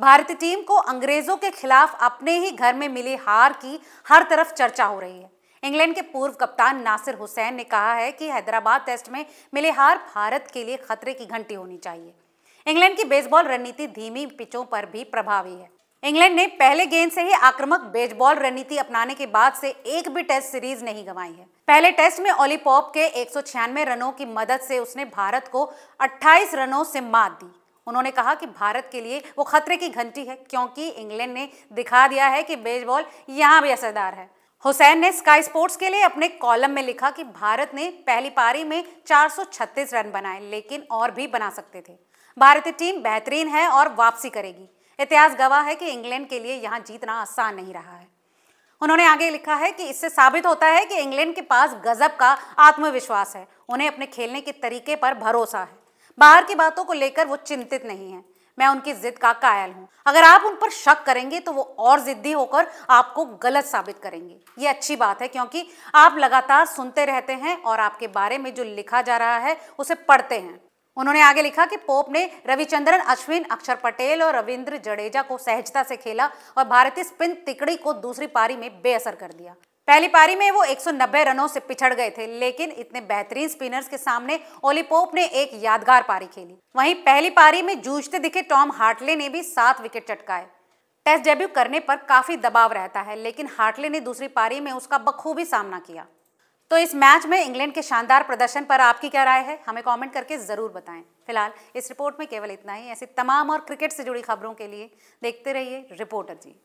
भारतीय टीम को अंग्रेजों के खिलाफ अपने ही घर में मिली हार की हर तरफ चर्चा हो रही है इंग्लैंड के पूर्व कप्तान नासिर हुसैन ने कहा है कि हैदराबाद टेस्ट में मिली हार भारत के लिए खतरे की घंटी होनी चाहिए इंग्लैंड की बेसबॉल रणनीति धीमी पिचों पर भी प्रभावी है इंग्लैंड ने पहले गेंद से ही आक्रामक बेसबॉल रणनीति अपनाने के बाद से एक भी टेस्ट सीरीज नहीं गंवाई है पहले टेस्ट में ओली पॉप के एक रनों की मदद से उसने भारत को 28 रनों से मात दी उन्होंने कहा कि भारत के लिए वो खतरे की घंटी है क्योंकि इंग्लैंड ने दिखा दिया है कि बेसबॉल यहाँ भी असरदार है हुसैन ने स्काई स्पोर्ट्स के लिए अपने कॉलम में लिखा कि भारत ने पहली पारी में 436 रन बनाए लेकिन और भी बना सकते थे भारतीय टीम बेहतरीन है और वापसी करेगी इतिहास गवाह है कि इंग्लैंड के लिए यहाँ जीतना आसान नहीं रहा है उन्होंने आगे लिखा है कि इससे साबित होता है कि इंग्लैंड के पास गजब का आत्मविश्वास है उन्हें अपने खेलने के तरीके पर भरोसा है बाहर की बातों को लेकर वो चिंतित नहीं है मैं उनकी जिद का कायल हूं अगर आप उन पर शक करेंगे तो वो और जिद्दी होकर आपको गलत साबित करेंगे ये अच्छी बात है क्योंकि आप लगातार सुनते रहते हैं और आपके बारे में जो लिखा जा रहा है उसे पढ़ते हैं उन्होंने आगे लिखा कि पोप ने रविचंद्रन अश्विन अक्षर पटेल और रविंद्र जडेजा को सहजता से खेला और भारतीय स्पिन तिकड़ी को दूसरी पारी में बेअसर कर दिया पहली पारी में वो 190 रनों से पिछड़ गए थे लेकिन इतने बेहतरीन स्पिनर्स के सामने पोप ने एक यादगार पारी खेली वहीं पहली पारी में जूझते दिखे टॉम हार्टले ने भी सात विकेट चटकाए टेस्ट डेब्यू करने पर काफी दबाव रहता है लेकिन हार्टले ने दूसरी पारी में उसका बखूबी सामना किया तो इस मैच में इंग्लैंड के शानदार प्रदर्शन पर आपकी क्या राय है हमें कमेंट करके ज़रूर बताएं फिलहाल इस रिपोर्ट में केवल इतना ही ऐसी तमाम और क्रिकेट से जुड़ी खबरों के लिए देखते रहिए रिपोर्टर जी